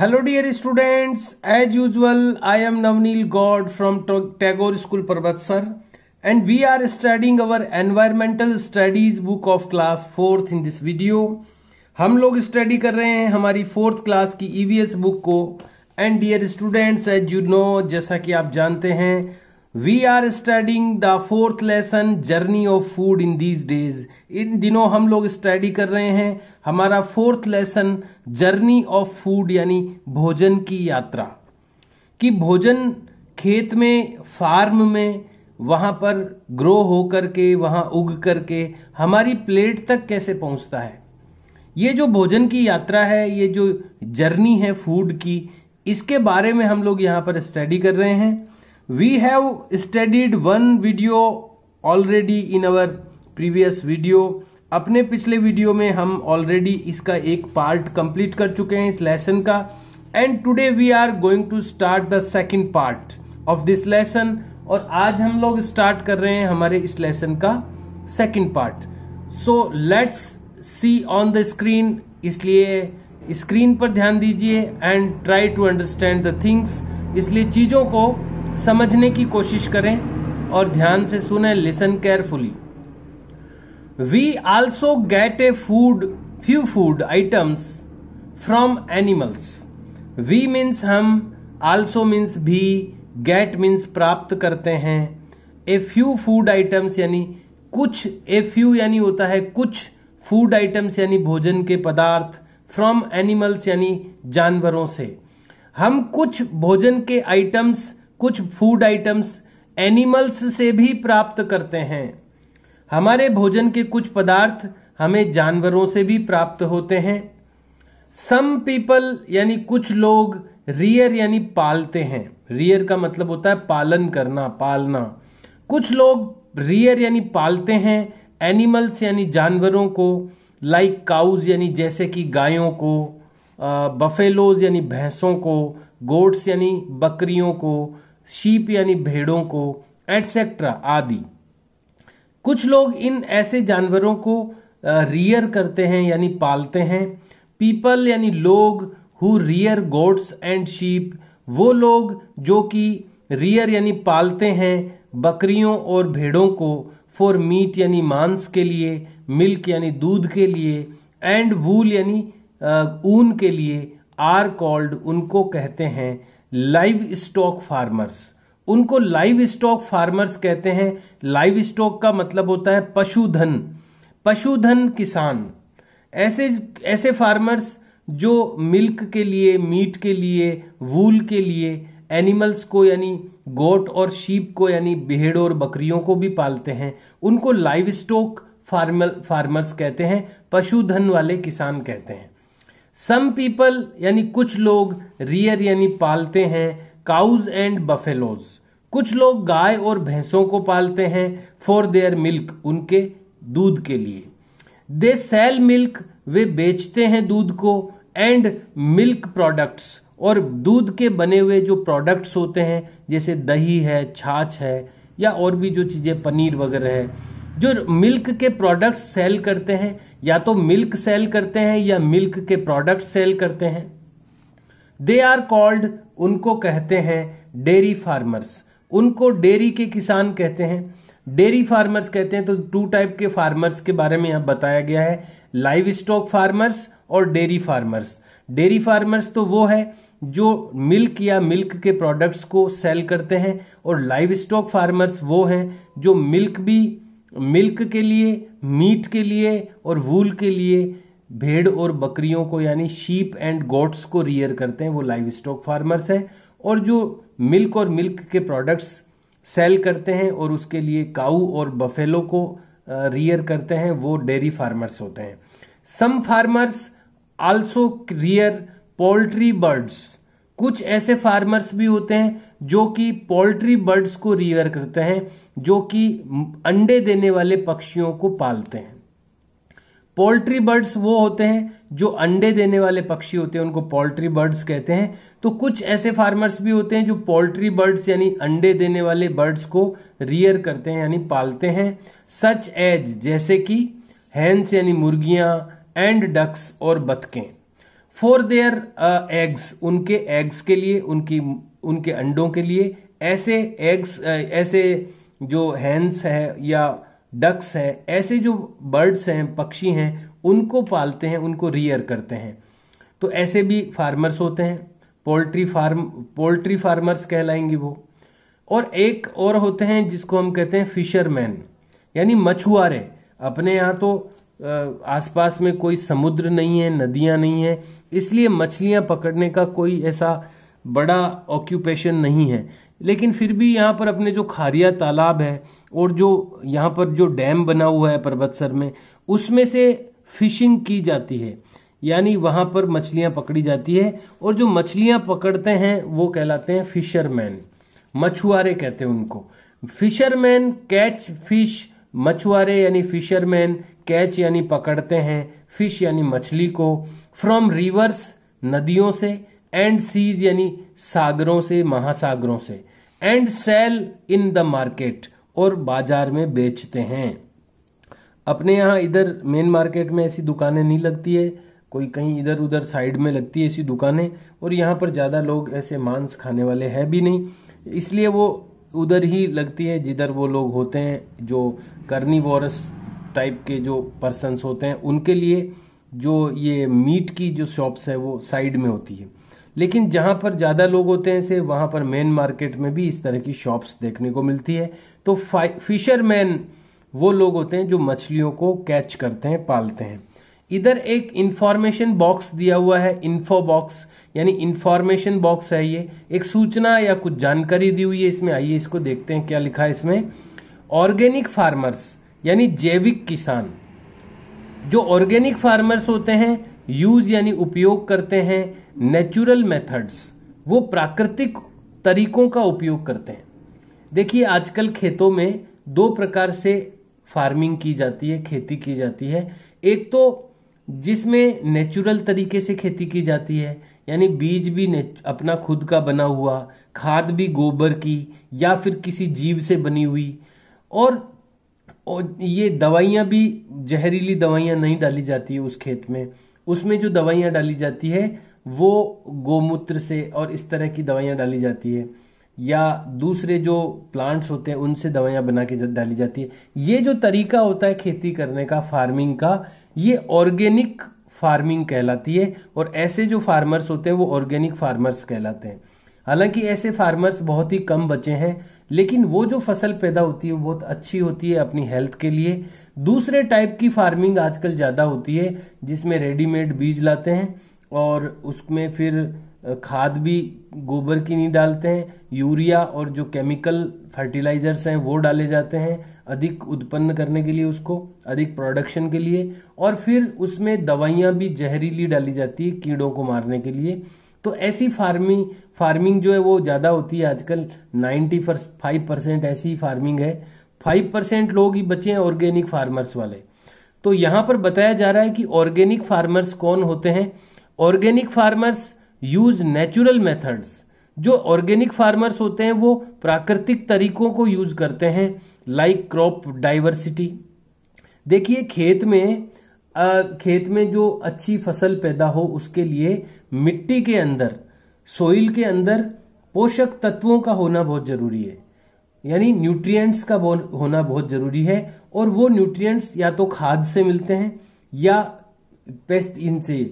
hello dear students as usual I am Navneel Gaud from Tagore school Parbatsar and we are studying our environmental studies book of class fourth in this video हम लोग study कर रहे हैं हमारी fourth class की EVS e book को and dear students as you know जैसा कि आप जानते हैं we are studying the fourth lesson journey of food in these days इन दिनों हम लोग स्टडी कर रहे हैं हमारा fourth lesson journey of food यानी भोजन की यात्रा कि भोजन खेत में फार्म में वहाँ पर ग्रो हो कर के वहाँ उग कर के हमारी प्लेट तक कैसे पहुँचता है ये जो भोजन की यात्रा है ये जो जर्नी है फूड की इसके बारे में हम लोग यहाँ पर स्टडी कर रहे हैं we have studied one video already in our previous video अपने पिछले वीडियो में हम ऑलरेडी इसका एक पार्ट कंप्लीट कर चुके हैं इस लेसन का and today we are going to start the second part of this lesson और आज हम लोग स्टार्ट कर रहे हैं हमारे इस लेसन का second part so let's see on the screen इसलिए स्क्रीन पर ध्यान दीजिए and try to understand the things इसलिए चीज़ों को समझने की कोशिश करें और ध्यान से सुने listen carefully we also get a food few food items from animals we means हम आल्सो मीन्स भी गेट मीन्स प्राप्त करते हैं ए फ्यू फूड आइटम्स यानी कुछ ए फ्यू यानी होता है कुछ फूड आइटम्स यानी भोजन के पदार्थ फ्रॉम एनिमल्स यानी जानवरों से हम कुछ भोजन के आइटम्स कुछ फूड आइटम्स एनिमल्स से भी प्राप्त करते हैं हमारे भोजन के कुछ पदार्थ हमें जानवरों से भी प्राप्त होते हैं सम पीपल यानी कुछ लोग रियर यानी पालते हैं रियर का मतलब होता है पालन करना पालना कुछ लोग रियर यानी पालते हैं एनिमल्स यानी जानवरों को लाइक काउज यानी जैसे कि गायों को बफेलोज यानी भैंसों को गोट्स यानी बकरियों को शीप यानी भेड़ों को एटसेट्रा आदि कुछ लोग इन ऐसे जानवरों को रियर करते हैं यानी पालते हैं पीपल यानी लोग who rear goats and sheep वो लोग जो कि रियर यानी पालते हैं बकरियों और भेड़ों को फॉर मीट यानी मांस के लिए मिल्क यानी दूध के लिए एंड वूल यानी ऊन के लिए आर कॉल्ड उनको कहते हैं लाइव स्टॉक फार्मर्स उनको लाइव स्टॉक फार्मर्स कहते हैं लाइव स्टॉक का मतलब होता है पशुधन पशुधन किसान ऐसे ऐसे फार्मर्स जो मिल्क के लिए मीट के लिए वूल के लिए एनिमल्स को यानी गोट और शीप को यानी भेड़ और बकरियों को भी पालते हैं उनको लाइव स्टॉक फार्मर फार्मर्स कहते हैं पशुधन वाले किसान कहते हैं सम पीपल यानी कुछ लोग रियर यानी पालते हैं काउज एंड बफेलोज कुछ लोग गाय और भैंसों को पालते हैं फॉर देयर मिल्क उनके दूध के लिए दे सेल मिल्क वे बेचते हैं दूध को एंड मिल्क प्रोडक्ट्स और दूध के बने हुए जो प्रोडक्ट्स होते हैं जैसे दही है छाछ है या और भी जो चीज़ें पनीर वगैरह है जो मिल्क के प्रोडक्ट सेल करते हैं या तो मिल्क सेल करते हैं या मिल्क के प्रोडक्ट सेल करते हैं दे आर कॉल्ड उनको कहते हैं डेयरी फार्मर्स उनको डेयरी के किसान कहते हैं डेयरी फार्मर्स कहते हैं तो टू टाइप के फार्मर्स के बारे में यहां बताया गया है लाइव स्टॉक फार्मर्स और डेयरी फार्मर्स डेयरी फार्मर्स तो वो है जो मिल्क या मिल्क के प्रोडक्ट्स को सेल करते हैं और लाइव स्टॉक फार्मर्स वो हैं जो मिल्क भी मिल्क के लिए मीट के लिए और वूल के लिए भेड़ और बकरियों को यानी शीप एंड गोट्स को रियर करते हैं वो लाइव स्टॉक फार्मर्स हैं और जो मिल्क और मिल्क के प्रोडक्ट्स सेल करते हैं और उसके लिए काऊ और बफेलो को रियर करते हैं वो डेयरी फार्मर्स होते हैं some farmers also rear poultry birds कुछ ऐसे फार्मर्स भी होते हैं जो कि पोल्ट्री बर्ड्स को रियर करते हैं जो कि अंडे देने वाले पक्षियों को पालते हैं पोल्ट्री बर्ड्स वो होते हैं जो अंडे देने वाले पक्षी होते हैं उनको पोल्ट्री बर्ड्स कहते हैं तो कुछ ऐसे फार्मर्स भी होते हैं जो पोल्ट्री बर्ड्स यानी अंडे देने वाले बर्ड्स को रियर करते हैं यानी पालते हैं सच एज जैसे कि हैंस यानी मुर्गियां एंड डक्स और बतकें फॉर देयर एग्स उनके एग्स के लिए उनकी उनके अंडों के लिए ऐसे एग्स uh, ऐसे जो हैंस है या डक्स हैं ऐसे जो बर्ड्स हैं पक्षी हैं उनको पालते हैं उनको रियर करते हैं तो ऐसे भी फार्मर्स होते हैं पोल्ट्री फार्म पोल्ट्री फार्मर्स कहलाएंगे वो और एक और होते हैं जिसको हम कहते हैं फिशरमैन यानी मछुआरे अपने यहाँ तो आसपास में कोई समुद्र नहीं है नदियां नहीं है इसलिए मछलियां पकड़ने का कोई ऐसा बड़ा ऑक्यूपेशन नहीं है लेकिन फिर भी यहाँ पर अपने जो खारिया तालाब है और जो यहाँ पर जो डैम बना हुआ है पर्वतसर में उसमें से फिशिंग की जाती है यानी वहाँ पर मछलियाँ पकड़ी जाती है और जो मछलियाँ पकड़ते हैं वो कहलाते हैं फिशरमैन मछुआरे कहते हैं उनको फिशरमैन कैच फिश मछुआरे यानी फिशरमैन कैच यानी पकड़ते हैं फिश यानी मछली को फ्रॉम रिवर्स नदियों से एंड सीज यानी सागरों से महासागरों से and sell in the market और बाजार में बेचते हैं अपने यहाँ इधर मेन मार्केट में ऐसी दुकानें नहीं लगती है कोई कहीं इधर उधर साइड में लगती है ऐसी दुकानें और यहाँ पर ज़्यादा लोग ऐसे मांस खाने वाले हैं भी नहीं इसलिए वो उधर ही लगती है जिधर वो लोग होते हैं जो करनी टाइप के जो पर्सनस होते हैं उनके लिए जो ये मीट की जो शॉप्स है वो साइड में होती है लेकिन जहाँ पर ज़्यादा लोग होते हैं से वहाँ पर मेन मार्केट में भी इस तरह की शॉप्स देखने को मिलती है तो फिशरमैन वो लोग होते हैं जो मछलियों को कैच करते हैं पालते हैं इधर एक इंफॉर्मेशन बॉक्स दिया हुआ है इन्फो बॉक्स यानी इंफॉर्मेशन बॉक्स है ये एक सूचना या कुछ जानकारी दी हुई है इसमें आइए इसको देखते हैं क्या लिखा है इसमें ऑर्गेनिक फार्मर्स यानी जैविक किसान जो ऑर्गेनिक फार्मर्स होते हैं यूज यानी उपयोग करते हैं नेचुरल मेथड्स वो प्राकृतिक तरीकों का उपयोग करते हैं देखिए आजकल खेतों में दो प्रकार से फार्मिंग की जाती है खेती की जाती है एक तो जिसमें नेचुरल तरीके से खेती की जाती है यानी बीज भी अपना खुद का बना हुआ खाद भी गोबर की या फिर किसी जीव से बनी हुई और और ये दवाइयाँ भी जहरीली दवाइयाँ नहीं डाली जाती है उस खेत में उसमें जो दवाइयाँ डाली जाती है वो गोमूत्र से और इस तरह की दवाइयाँ डाली जाती है या दूसरे जो प्लांट्स होते हैं उनसे दवाइयाँ बना के डाली जाती है ये जो तरीका होता है खेती करने का फार्मिंग का ये ऑर्गेनिक फार्मिंग कहलाती है और ऐसे जो फार्मर्स होते हैं वो ऑर्गेनिक फार्मर्स कहलाते हैं हालांकि ऐसे फार्मर्स बहुत ही कम बचे हैं लेकिन वो जो फसल पैदा होती है वो बहुत अच्छी होती है अपनी हेल्थ के लिए दूसरे टाइप की फार्मिंग आजकल ज़्यादा होती है जिसमें रेडीमेड बीज लाते हैं और उसमें फिर खाद भी गोबर की नहीं डालते हैं यूरिया और जो केमिकल फर्टिलाइजर्स हैं वो डाले जाते हैं अधिक उत्पन्न करने के लिए उसको अधिक प्रोडक्शन के लिए और फिर उसमें दवाइयाँ भी जहरीली डाली जाती है कीड़ों को मारने के लिए तो ऐसी फार्मिंग फार्मिंग जो है वो ज़्यादा होती है आजकल नाइन्टी फाइव परसेंट ऐसी फार्मिंग है फाइव परसेंट लोग ही बचे हैं ऑर्गेनिक फार्मर्स वाले तो यहाँ पर बताया जा रहा है कि ऑर्गेनिक फार्मर्स कौन होते हैं organic farmers use natural methods जो ऑर्गेनिक फार्मर्स होते हैं वो प्राकृतिक तरीकों को यूज करते हैं लाइक क्रॉप डाइवर्सिटी देखिए खेत में आ, खेत में जो अच्छी फसल पैदा हो उसके लिए मिट्टी के अंदर सोइल के अंदर पोषक तत्वों का होना बहुत जरूरी है यानी न्यूट्रिएंट्स का होना बहुत जरूरी है और वो न्यूट्रिएंट्स या तो खाद से मिलते हैं या पेस्ट इनसे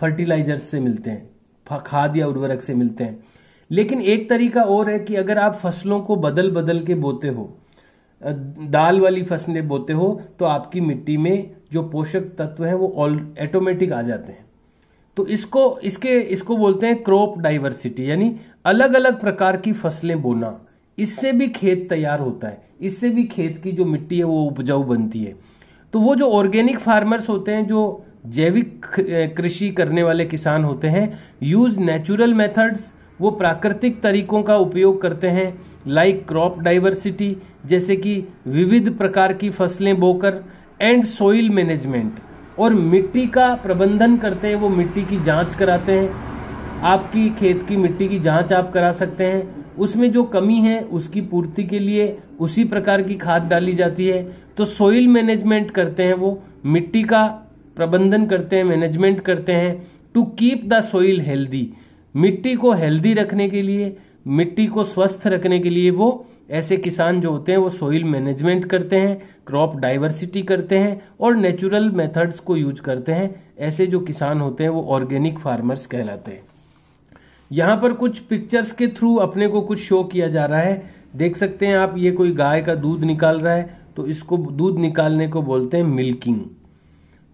फर्टिलाइजर्स से मिलते हैं खाद या उर्वरक से मिलते हैं लेकिन एक तरीका और है कि अगर आप फसलों को बदल बदल के बोते हो दाल वाली फसलें बोते हो तो आपकी मिट्टी में जो पोषक तत्व है वो ऑल ऑटोमेटिक आ जाते हैं तो इसको इसके इसको बोलते हैं क्रॉप डाइवर्सिटी यानी अलग अलग प्रकार की फसलें बोना इससे भी खेत तैयार होता है इससे भी खेत की जो मिट्टी है वो उपजाऊ बनती है तो वो जो ऑर्गेनिक फार्मर्स होते हैं जो जैविक कृषि करने वाले किसान होते हैं यूज नेचुरल मेथड्स वो प्राकृतिक तरीकों का उपयोग करते हैं लाइक क्रॉप डाइवर्सिटी जैसे कि विविध प्रकार की फसलें बोकर एंड सोइल मैनेजमेंट और मिट्टी का प्रबंधन करते हैं वो मिट्टी की जांच कराते हैं आपकी खेत की मिट्टी की जांच आप करा सकते हैं उसमें जो कमी है उसकी पूर्ति के लिए उसी प्रकार की खाद डाली जाती है तो सोइल मैनेजमेंट करते हैं वो मिट्टी का प्रबंधन करते हैं मैनेजमेंट करते हैं to keep the soil healthy मिट्टी को हेल्दी रखने के लिए मिट्टी को स्वस्थ रखने के लिए वो ऐसे किसान जो होते हैं वो सोइल मैनेजमेंट करते हैं क्रॉप डाइवर्सिटी करते हैं और नेचुरल मेथड्स को यूज करते हैं ऐसे जो किसान होते हैं वो ऑर्गेनिक फार्मर्स कहलाते हैं यहाँ पर कुछ पिक्चर्स के थ्रू अपने को कुछ शो किया जा रहा है देख सकते हैं आप ये कोई गाय का दूध निकाल रहा है तो इसको दूध निकालने को बोलते हैं मिल्किंग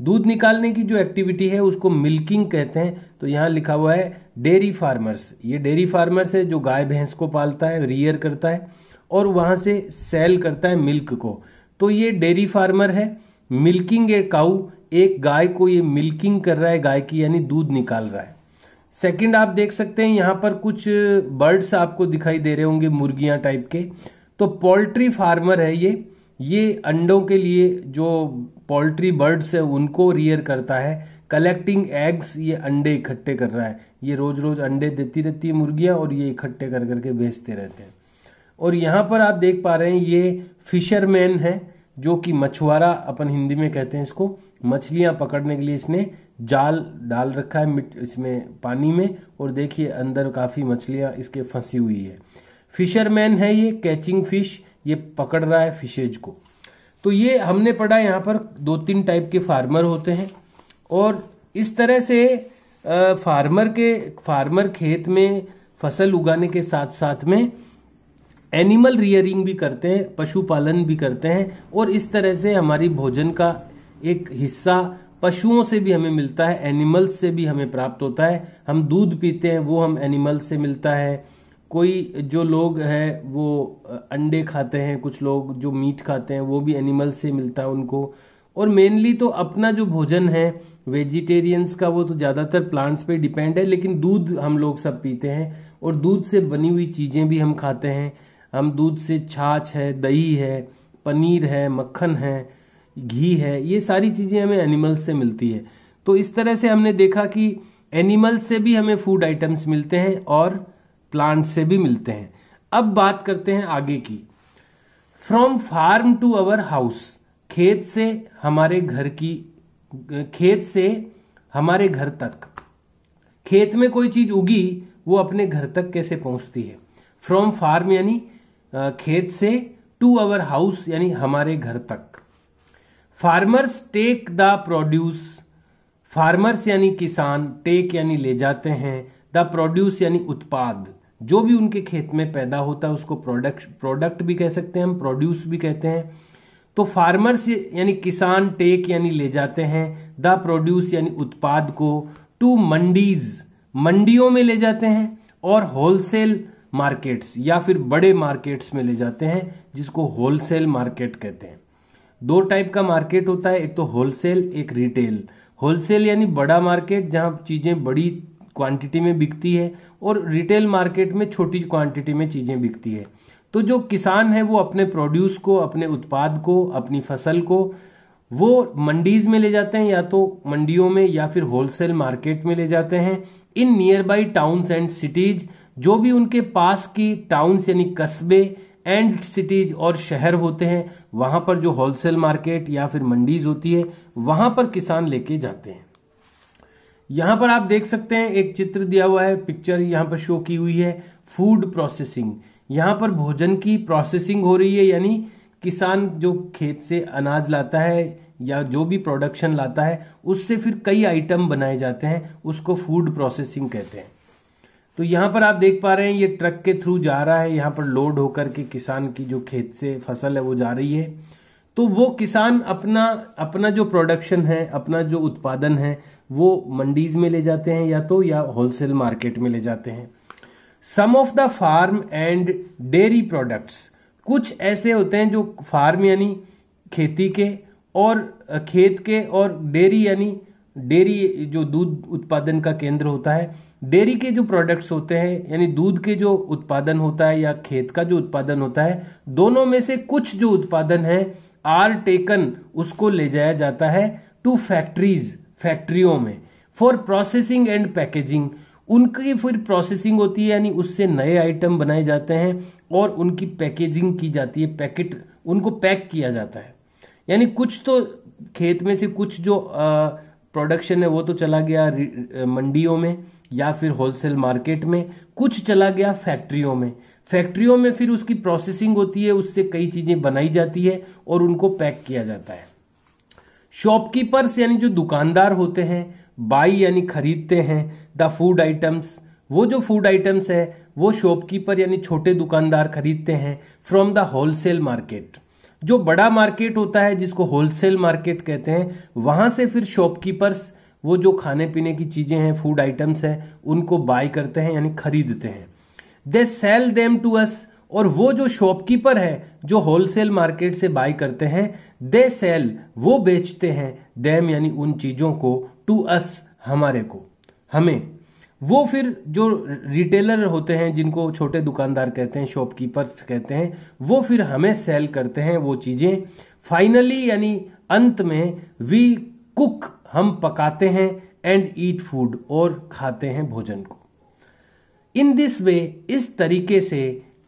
दूध निकालने की जो एक्टिविटी है उसको मिल्किंग कहते हैं तो यहाँ लिखा हुआ है डेयरी फार्मर्स ये डेयरी फार्मर्स है जो गाय भैंस को पालता है रियर करता है और वहाँ से सेल करता है मिल्क को तो ये डेयरी फार्मर है मिल्किंग ए काउ एक गाय को ये मिल्किंग कर रहा है गाय की यानी दूध निकाल रहा है सेकंड आप देख सकते हैं यहाँ पर कुछ बर्ड्स आपको दिखाई दे रहे होंगे मुर्गियाँ टाइप के तो पोल्ट्री फार्मर है ये ये अंडों के लिए जो पोल्ट्री बर्ड्स है उनको रियर करता है कलेक्टिंग एग्स ये अंडे इकट्ठे कर रहा है ये रोज़ रोज़ अंडे देती रहती है मुर्गियाँ और ये इकट्ठे कर करके बेचते रहते हैं और यहाँ पर आप देख पा रहे हैं ये फिशरमैन है जो कि मछुआरा अपन हिंदी में कहते हैं इसको मछलियाँ पकड़ने के लिए इसने जाल डाल रखा है इसमें पानी में और देखिए अंदर काफ़ी मछलियाँ इसके फंसी हुई है फिशरमैन है ये कैचिंग फिश ये पकड़ रहा है फिशेज को तो ये हमने पढ़ा यहाँ पर दो तीन टाइप के फार्मर होते हैं और इस तरह से फार्मर के फार्मर खेत में फसल उगाने के साथ साथ में एनिमल रियरिंग भी करते हैं पशुपालन भी करते हैं और इस तरह से हमारी भोजन का एक हिस्सा पशुओं से भी हमें मिलता है एनिमल्स से भी हमें प्राप्त होता है हम दूध पीते हैं वो हम एनिमल से मिलता है कोई जो लोग हैं वो अंडे खाते हैं कुछ लोग जो मीट खाते हैं वो भी एनिमल से मिलता है उनको और मेनली तो अपना जो भोजन है वेजिटेरियंस का वो तो ज़्यादातर प्लांट्स पे डिपेंड है लेकिन दूध हम लोग सब पीते हैं और दूध से बनी हुई चीज़ें भी हम खाते हैं हम दूध से छाछ है दही है पनीर है मक्खन है घी है ये सारी चीज़ें हमें एनिमल्स से मिलती है तो इस तरह से हमने देखा कि एनिमल्स से भी हमें फूड आइटम्स मिलते हैं और प्लांट से भी मिलते हैं अब बात करते हैं आगे की from farm to our house खेत से हमारे घर की खेत से हमारे घर तक खेत में कोई चीज उगी वो अपने घर तक कैसे पहुंचती है फ्रॉम फार्म यानी खेत से टू आवर हाउस यानी हमारे घर तक farmers take the produce farmers यानी किसान टेक यानी ले जाते हैं द प्रोड्यूस यानी उत्पाद जो भी उनके खेत में पैदा होता है उसको प्रोडक्ट प्रोडक्ट भी कह सकते हैं हम प्रोड्यूस भी कहते हैं तो फार्मर्स यानी किसान टेक यानी ले जाते हैं द प्रोड्यूस यानी उत्पाद को टू मंडीज मंडियों में ले जाते हैं और होलसेल मार्केट्स या फिर बड़े मार्केट्स में ले जाते हैं जिसको होलसेल मार्केट कहते हैं दो टाइप का मार्केट होता है एक तो होलसेल एक रिटेल होलसेल यानी बड़ा मार्केट जहां चीज़ें बड़ी क्वांटिटी में बिकती है और रिटेल मार्केट में छोटी क्वांटिटी में चीज़ें बिकती है तो जो किसान है वो अपने प्रोड्यूस को अपने उत्पाद को अपनी फसल को वो मंडीज में ले जाते हैं या तो मंडियों में या फिर होलसेल मार्केट में ले जाते हैं in nearby towns and cities जो भी उनके पास की टाउन्स यानी कस्बे एंड सिटीज और शहर होते हैं वहां पर जो होलसेल मार्केट या फिर मंडीज होती है वहां पर किसान लेके जाते हैं यहां पर आप देख सकते हैं एक चित्र दिया हुआ है पिक्चर यहां पर शो की हुई है फूड प्रोसेसिंग यहां पर भोजन की प्रोसेसिंग हो रही है यानी किसान जो खेत से अनाज लाता है या जो भी प्रोडक्शन लाता है उससे फिर कई आइटम बनाए जाते हैं उसको फूड प्रोसेसिंग कहते हैं तो यहाँ पर आप देख पा रहे हैं ये ट्रक के थ्रू जा रहा है यहाँ पर लोड होकर के किसान की जो खेत से फसल है वो जा रही है तो वो किसान अपना अपना जो प्रोडक्शन है अपना जो उत्पादन है वो मंडीज में ले जाते हैं या तो या होलसेल मार्केट में ले जाते हैं some of the farm and dairy products कुछ ऐसे होते हैं जो फार्म यानी खेती के और खेत के और डेयरी यानी डेयरी जो दूध उत्पादन का केंद्र होता है डेयरी के जो प्रोडक्ट्स होते हैं यानी दूध के जो उत्पादन होता है या खेत का जो उत्पादन होता है दोनों में से कुछ जो उत्पादन है आर टेकन उसको ले जाया जाता है टू फैक्ट्रीज फैक्ट्रियों में फॉर प्रोसेसिंग एंड पैकेजिंग उनकी फिर प्रोसेसिंग होती है यानी उससे नए आइटम बनाए जाते हैं और उनकी पैकेजिंग की जाती है पैकेट उनको पैक किया जाता है यानी कुछ तो खेत में से कुछ जो प्रोडक्शन है वो तो चला गया मंडियों में या फिर होलसेल मार्केट में कुछ चला गया फैक्ट्रियों में फैक्ट्रियों में फिर उसकी प्रोसेसिंग होती है उससे कई चीज़ें बनाई जाती है और उनको पैक किया जाता है शॉपकीपर्स यानी जो दुकानदार होते हैं बाई यानी खरीदते हैं द फूड आइटम्स वो जो फूड आइटम्स है वो शॉपकीपर यानी छोटे दुकानदार खरीदते हैं फ्रॉम द होलसेल मार्केट जो बड़ा मार्केट होता है जिसको होलसेल मार्केट कहते हैं वहां से फिर शॉपकीपर्स वो जो खाने पीने की चीज़ें हैं फूड आइटम्स हैं उनको बाय करते हैं यानी खरीदते हैं they sell them to us और वो जो शॉपकीपर है जो होलसेल मार्केट से बाय करते हैं दे सेल वो बेचते हैं देम यानी उन चीज़ों को टू अस हमारे को हमें वो फिर जो रिटेलर होते हैं जिनको छोटे दुकानदार कहते हैं शॉपकीपर्स कहते हैं वो फिर हमें सेल करते हैं वो चीज़ें फाइनली यानी अंत में वी कुक हम पकाते हैं एंड ईट फूड और खाते हैं भोजन को इन दिस वे इस तरीके से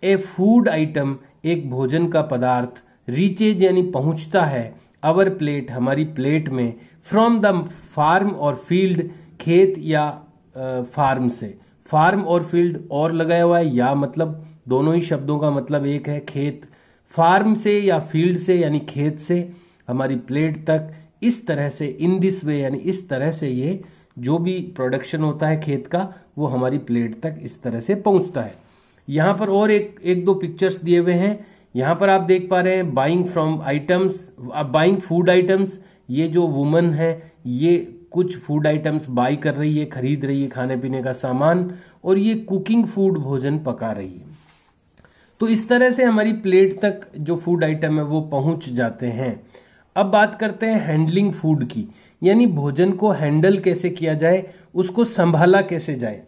ए फूड आइटम एक भोजन का पदार्थ रीचेज यानी पहुंचता है अवर प्लेट हमारी प्लेट में फ्रॉम द फार्म और फील्ड खेत या फार्म से फार्म और फील्ड और लगाया हुआ है या मतलब दोनों ही शब्दों का मतलब एक है खेत फार्म से या फील्ड से यानी खेत से हमारी प्लेट तक इस तरह से इन दिस वे यानी इस तरह से ये जो भी प्रोडक्शन होता है खेत का वो हमारी प्लेट तक इस तरह से पहुंचता है यहाँ पर और एक एक दो पिक्चर्स दिए हुए हैं यहाँ पर आप देख पा रहे हैं buying from items buying food items ये जो वुमन है ये कुछ फूड आइटम्स बाई कर रही है खरीद रही है खाने पीने का सामान और ये कुकिंग फूड भोजन पका रही है तो इस तरह से हमारी प्लेट तक जो फूड आइटम है वो पहुंच जाते हैं अब बात करते हैं हैंडलिंग फूड की यानी भोजन को हैंडल कैसे किया जाए उसको संभाला कैसे जाए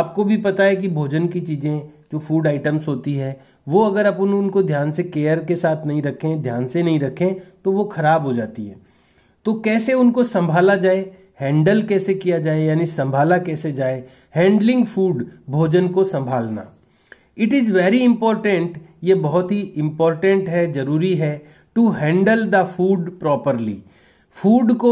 आपको भी पता है कि भोजन की चीज़ें जो फूड आइटम्स होती है वो अगर अपन उनको ध्यान से केयर के साथ नहीं रखें ध्यान से नहीं रखें तो वो ख़राब हो जाती है तो कैसे उनको संभाला जाए हैंडल कैसे किया जाए यानी संभाला कैसे जाए हैंडलिंग फूड भोजन को संभालना इट इज़ वेरी इम्पॉर्टेंट ये बहुत ही इम्पॉर्टेंट है ज़रूरी है to handle the food properly food को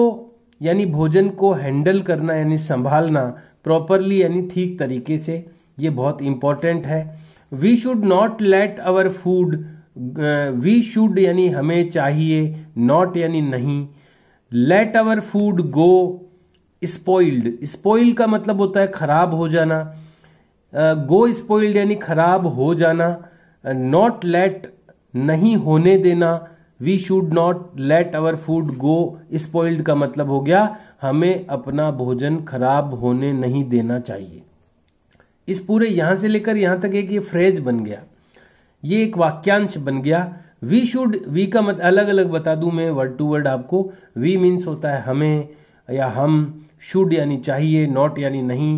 यानी भोजन को हैंडल करना यानी संभालना प्रॉपरली यानी ठीक तरीके से ये बहुत इंपॉर्टेंट है we should not let our food we should यानी हमें चाहिए नॉट यानी नहीं let our food go spoiled spoiled का मतलब होता है खराब हो जाना गो uh, स्पॉइल्ड यानी खराब हो जाना नॉट uh, लेट नहीं होने देना we should not let our food go spoiled का मतलब हो गया हमें अपना भोजन खराब होने नहीं देना चाहिए इस पूरे यहां से लेकर यहां तक एक ये फ्रेज बन गया ये एक वाक्यांश बन गया वी शुड वी का मत अलग अलग बता दू मैं वर्ड टू वर्ड आपको वी मीन्स होता है हमें या हम शुड यानी चाहिए नॉट यानी नहीं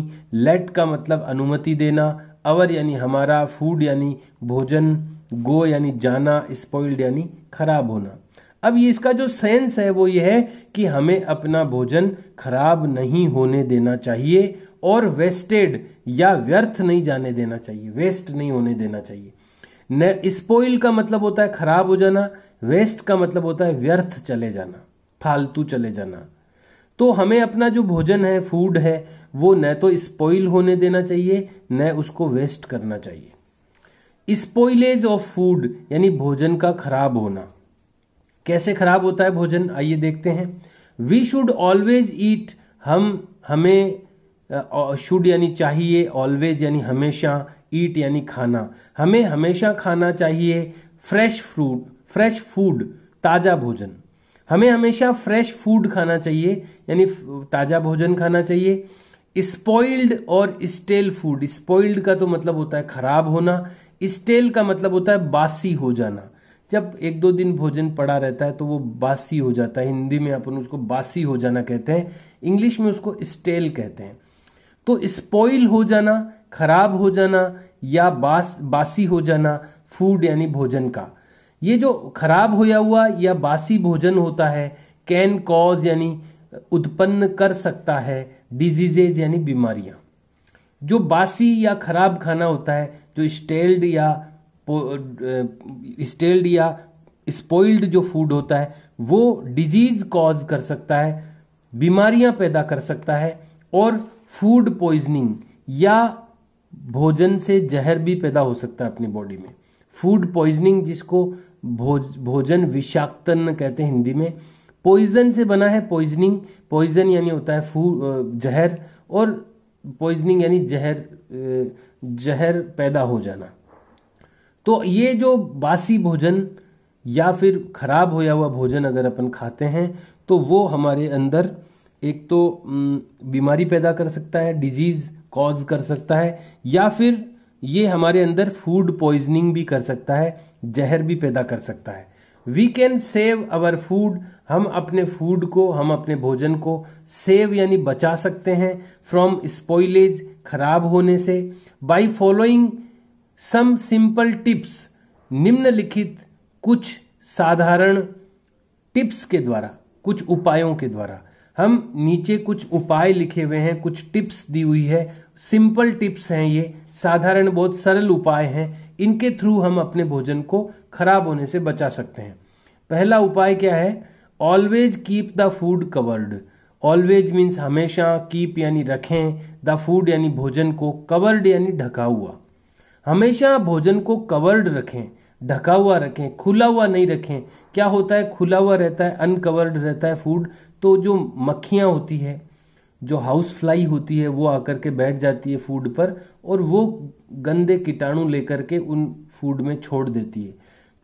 लेट का मतलब अनुमति देना अवर यानी हमारा फूड यानी भोजन गो यानी जाना स्पॉइल्ड यानी खराब होना अब ये इसका जो सेंस है वो ये है कि हमें अपना भोजन खराब नहीं होने देना चाहिए और वेस्टेड या व्यर्थ नहीं जाने देना चाहिए वेस्ट नहीं होने देना चाहिए स्पोइल का मतलब होता है खराब हो जाना वेस्ट का मतलब होता है व्यर्थ चले जाना फालतू चले जाना तो हमें अपना जो भोजन है फूड है वो न तो स्पॉइल होने देना चाहिए न उसको वेस्ट करना चाहिए स्पोइलेज ऑफ फूड यानी भोजन का खराब होना कैसे खराब होता है भोजन आइए देखते हैं वी शुड ऑलवेज ईट हम हमें शुड यानी चाहिए ऑलवेज यानी हमेशा ईट यानी खाना हमें हमेशा खाना चाहिए फ्रेश फ्रूट फ्रेश फूड ताज़ा भोजन हमें हमेशा फ्रेश फूड खाना चाहिए यानी ताज़ा भोजन खाना चाहिए स्पॉइल्ड और स्टेल फूड स्पॉइल्ड का तो मतलब होता है खराब होना स्टेल का मतलब होता है बासी हो जाना जब एक दो दिन भोजन पड़ा रहता है तो वो बासी हो जाता है हिंदी में अपन उसको बासी हो जाना कहते हैं इंग्लिश में उसको स्टेल कहते हैं तो स्पॉइल हो जाना खराब हो जाना या बास बासी हो जाना फूड यानी भोजन का ये जो खराब होया हुआ या बासी भोजन होता है कैन कॉज यानी उत्पन्न कर सकता है डिजीजेज यानी बीमारियां जो बासी या खराब खाना होता है जो स्टेल्ड या स्टेल्ड या स्पॉइल्ड जो फूड होता है वो डिजीज कॉज कर सकता है बीमारियां पैदा कर सकता है और फूड पॉइजनिंग या भोजन से जहर भी पैदा हो सकता है अपनी बॉडी में फूड पॉइजनिंग जिसको भोज भोजन विषाक्तन कहते हैं हिंदी में पॉइजन से बना है पॉइजनिंग पॉइजन यानी होता है फूड जहर और पॉइजनिंग यानी जहर जहर पैदा हो जाना तो ये जो बासी भोजन या फिर खराब होया हुआ भोजन अगर अपन खाते हैं तो वो हमारे अंदर एक तो बीमारी पैदा कर सकता है डिजीज कॉज कर सकता है या फिर ये हमारे अंदर फूड पॉइजनिंग भी कर सकता है जहर भी पैदा कर सकता है we can save our food हम अपने फूड को हम अपने भोजन को सेव यानी बचा सकते हैं फ्रॉम स्पॉइलेज खराब होने से by following some simple tips निम्नलिखित कुछ साधारण टिप्स के द्वारा कुछ उपायों के द्वारा हम नीचे कुछ उपाय लिखे हुए हैं कुछ टिप्स दी हुई है सिंपल टिप्स हैं ये साधारण बहुत सरल उपाय हैं इनके थ्रू हम अपने भोजन को खराब होने से बचा सकते हैं पहला उपाय क्या है always keep the food covered always means हमेशा कीप यानी रखें द फूड यानी भोजन को कवर्ड यानी ढका हुआ हमेशा भोजन को कवर्ड रखें ढका हुआ रखें खुला हुआ नहीं रखें क्या होता है खुला हुआ रहता है अनकवर्ड रहता है फूड तो जो मक्खियाँ होती है जो हाउस फ्लाई होती है वो आकर के बैठ जाती है फूड पर और वो गंदे कीटाणु लेकर के उन फूड में छोड़ देती है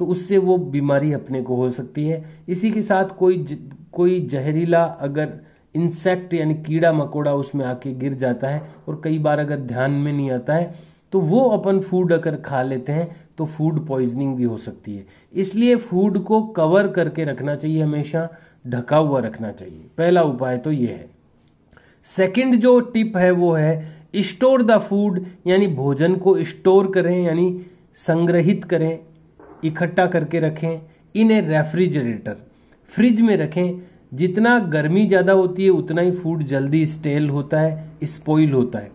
तो उससे वो बीमारी अपने को हो सकती है इसी के साथ कोई ज, कोई जहरीला अगर इंसेक्ट यानी कीड़ा मकोड़ा उसमें आके गिर जाता है और कई बार अगर ध्यान में नहीं आता है तो वो अपन फूड अगर खा लेते हैं तो फूड पॉइजनिंग भी हो सकती है इसलिए फूड को कवर करके रखना चाहिए हमेशा ढका हुआ रखना चाहिए पहला उपाय तो ये है सेकंड जो टिप है वो है स्टोर द फूड यानी भोजन को स्टोर करें यानी संग्रहित करें इकट्ठा करके रखें इन ए रेफ्रिजरेटर फ्रिज में रखें जितना गर्मी ज़्यादा होती है उतना ही फूड जल्दी स्टेल होता है स्पॉइल होता है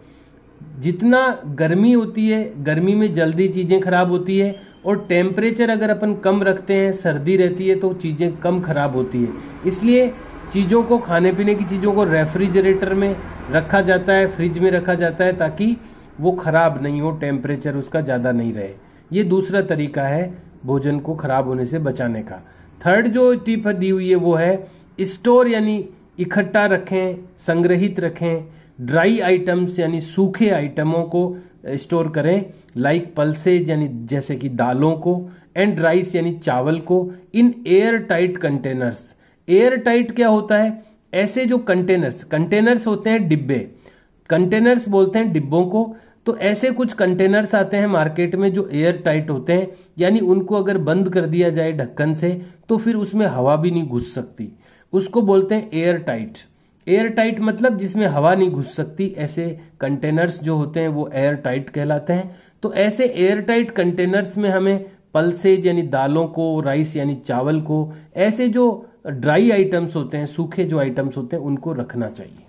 जितना गर्मी होती है गर्मी में जल्दी चीज़ें खराब होती है और टेम्परेचर अगर अपन कम रखते हैं सर्दी रहती है तो चीज़ें कम खराब होती है इसलिए चीज़ों को खाने पीने की चीज़ों को रेफ्रिजरेटर में रखा जाता है फ्रिज में रखा जाता है ताकि वो ख़राब नहीं हो टेम्परेचर उसका ज़्यादा नहीं रहे ये दूसरा तरीका है भोजन को खराब होने से बचाने का थर्ड जो टिप दी हुई है वो है स्टोर यानी इकट्ठा रखें संग्रहित रखें ड्राई आइटम्स यानी सूखे आइटमों को स्टोर करें लाइक पल्सेज यानी जैसे कि दालों को एंड राइस यानी चावल को in airtight containers airtight क्या होता है ऐसे जो कंटेनर्स कंटेनर्स होते हैं डिब्बे कंटेनर्स बोलते हैं डिब्बों को तो ऐसे कुछ कंटेनर्स आते हैं मार्केट में जो एयर टाइट होते हैं यानी उनको अगर बंद कर दिया जाए ढक्कन से तो फिर उसमें हवा भी नहीं घुस सकती उसको बोलते हैं एयर टाइट एयर टाइट मतलब जिसमें हवा नहीं घुस सकती ऐसे कंटेनर्स जो होते हैं वो एयर टाइट कहलाते हैं तो ऐसे एयर टाइट कंटेनर्स में हमें पल्सेज यानी दालों को राइस यानी चावल को ऐसे जो ड्राई आइटम्स होते हैं सूखे जो आइटम्स होते हैं उनको रखना चाहिए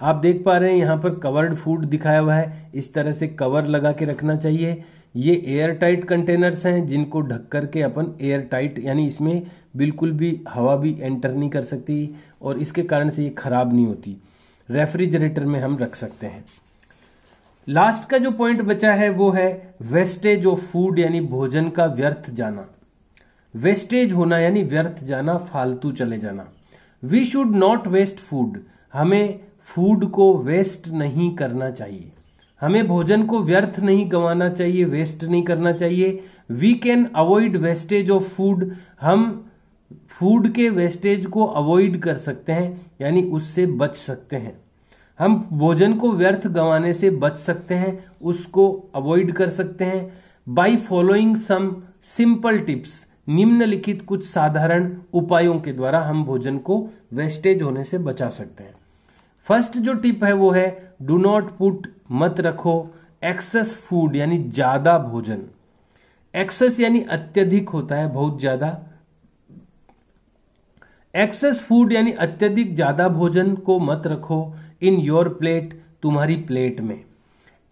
आप देख पा रहे हैं यहाँ पर कवर्ड फूड दिखाया हुआ है इस तरह से कवर लगा के रखना चाहिए ये एयर टाइट कंटेनर्स हैं जिनको ढक कर के अपन एयर टाइट यानी इसमें बिल्कुल भी हवा भी एंटर नहीं कर सकती और इसके कारण से ये ख़राब नहीं होती रेफ्रिजरेटर में हम रख सकते हैं लास्ट का जो पॉइंट बचा है वो है वेस्टेज ऑफ फूड यानी भोजन का व्यर्थ जाना वेस्टेज होना यानी व्यर्थ जाना फालतू चले जाना we should not waste food हमें फूड को वेस्ट नहीं करना चाहिए हमें भोजन को व्यर्थ नहीं गंवाना चाहिए वेस्ट नहीं करना चाहिए we can avoid wastage of food हम फूड के वेस्टेज को अवॉइड कर सकते हैं यानी उससे बच सकते हैं हम भोजन को व्यर्थ गंवाने से बच सकते हैं उसको अवॉइड कर सकते हैं by following some simple tips निम्नलिखित कुछ साधारण उपायों के द्वारा हम भोजन को वेस्टेज होने से बचा सकते हैं फर्स्ट जो टिप है वो है डू नॉट पुट मत रखो एक्सेस फूड यानी ज़्यादा भोजन एक्सेस यानी अत्यधिक होता है बहुत ज़्यादा एक्सेस फूड यानी अत्यधिक ज़्यादा भोजन को मत रखो इन योर प्लेट तुम्हारी प्लेट में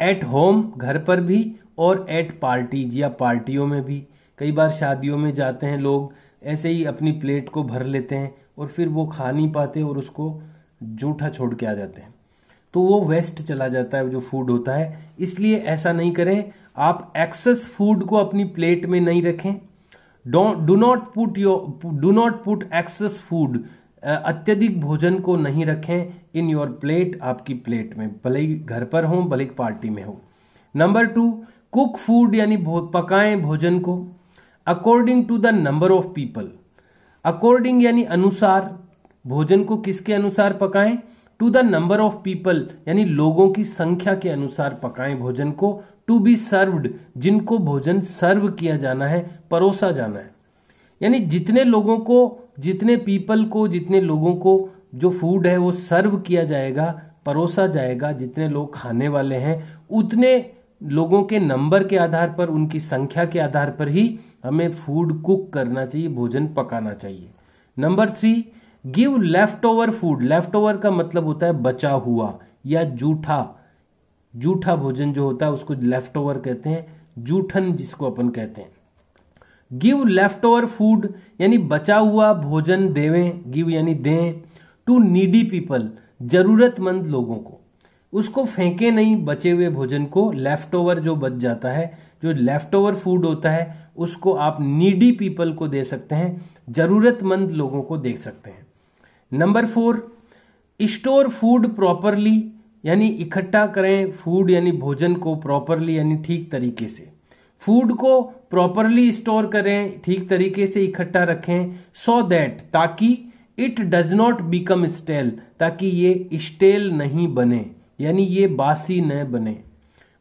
एट होम घर पर भी और एट पार्टीज या पार्टियों में भी कई बार शादियों में जाते हैं लोग ऐसे ही अपनी प्लेट को भर लेते हैं और फिर वो खा नहीं पाते और उसको जूठा छोड़ के आ जाते हैं तो वो वेस्ट चला जाता है जो फूड होता है इसलिए ऐसा नहीं करें आप एक्सेस फूड को अपनी प्लेट में नहीं रखें do not put your do not put excess food अत्यधिक भोजन को नहीं रखें इन योर प्लेट आपकी प्लेट में भले ही घर पर हो भले ही पार्टी में हो नंबर टू कुक फूड यानी पकाएं भोजन को according to the number of people according यानी अनुसार भोजन को किसके अनुसार पकाएं to the number of people यानी लोगों की संख्या के अनुसार पकाएं भोजन को टू बी सर्व्ड जिनको भोजन सर्व किया जाना है परोसा जाना है यानी जितने लोगों को जितने पीपल को जितने लोगों को जो फूड है वो सर्व किया जाएगा परोसा जाएगा जितने लोग खाने वाले हैं उतने लोगों के नंबर के आधार पर उनकी संख्या के आधार पर ही हमें फूड कुक करना चाहिए भोजन पकाना चाहिए number three give left over food left over का मतलब होता है बचा हुआ या जूठा जूठा भोजन जो होता है उसको लेफ्ट ओवर कहते हैं जूठन जिसको अपन कहते हैं गिव लेफ्ट ओवर फूड यानी बचा हुआ भोजन देवें गिव यानी दें टू नीडी पीपल जरूरतमंद लोगों को उसको फेंके नहीं बचे हुए भोजन को लेफ्ट ओवर जो बच जाता है जो लेफ्ट ओवर फूड होता है उसको आप नीडी पीपल को दे सकते हैं जरूरतमंद लोगों को देख सकते हैं number four store food properly यानी इकट्ठा करें फूड यानी भोजन को प्रॉपरली यानी ठीक तरीके से फूड को प्रॉपरली स्टोर करें ठीक तरीके से इकट्ठा रखें सो so दैट ताकि it does not become stale ताकि ये स्टेल नहीं बने यानी ये बासी न बने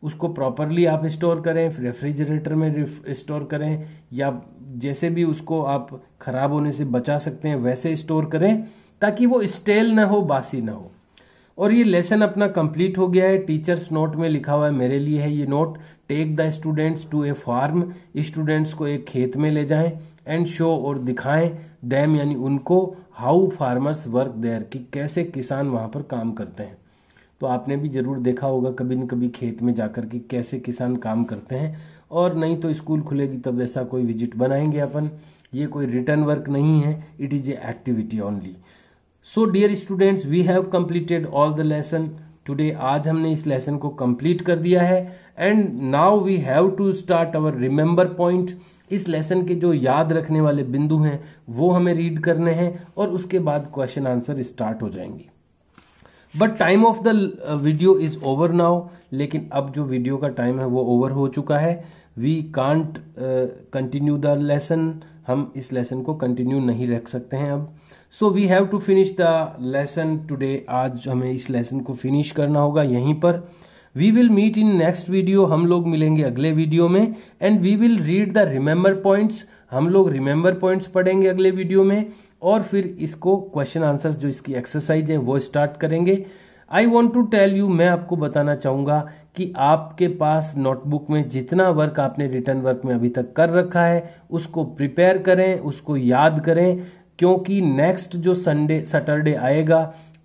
उसको प्रॉपरली आप स्टोर करें रेफ्रिजरेटर में स्टोर करें या जैसे भी उसको आप खराब होने से बचा सकते हैं वैसे स्टोर करें ताकि वो स्टेल ना हो बासी ना हो और ये लेसन अपना कंप्लीट हो गया है टीचर्स नोट में लिखा हुआ है मेरे लिए है ये note take the students to a farm students को एक खेत में ले जाएं एंड शो और दिखाएं दैम यानी उनको हाउ फार्मर्स वर्क देयर कि कैसे किसान वहाँ पर काम करते हैं तो आपने भी ज़रूर देखा होगा कभी न कभी खेत में जाकर कि कैसे किसान काम करते हैं और नहीं तो स्कूल खुलेगी तब ऐसा कोई विजिट बनाएंगे अपन ये कोई रिटर्न वर्क नहीं है it is a activity only so dear students we have completed all the lesson today आज हमने इस लेसन को कंप्लीट कर दिया है and now we have to start our remember point इस लेसन के जो याद रखने वाले बिंदु हैं वो हमें रीड करने हैं और उसके बाद क्वेश्चन आंसर स्टार्ट हो जाएंगे but time of the video is over now लेकिन अब जो वीडियो का टाइम है वो ओवर हो चुका है we can't continue the lesson हम इस लेसन को कंटिन्यू नहीं रख सकते हैं अब so we have to finish the lesson today आज हमें इस लेसन को फिनिश करना होगा यहीं पर we will meet in next video हम लोग मिलेंगे अगले वीडियो में and we will read the remember points हम लोग रिमेंबर पॉइंट्स पढ़ेंगे अगले वीडियो में और फिर इसको क्वेश्चन आंसर जो इसकी एक्सरसाइज है वो स्टार्ट करेंगे I want to tell you मैं आपको बताना चाहूंगा कि आपके पास नोटबुक में जितना वर्क आपने रिटर्न वर्क में अभी तक कर रखा है उसको प्रिपेयर करें उसको याद करें क्योंकि नेक्स्ट जो संडे सैटरडे आएगा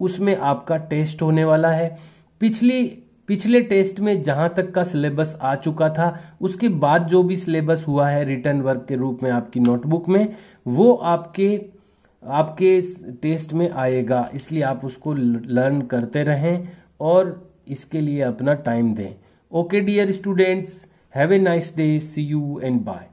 उसमें आपका टेस्ट होने वाला है पिछली पिछले टेस्ट में जहां तक का सिलेबस आ चुका था उसके बाद जो भी सिलेबस हुआ है रिटर्न वर्क के रूप में आपकी नोटबुक में वो आपके आपके टेस्ट में आएगा इसलिए आप उसको लर्न करते रहें और इसके लिए अपना टाइम दें okay dear students have a nice day see you and bye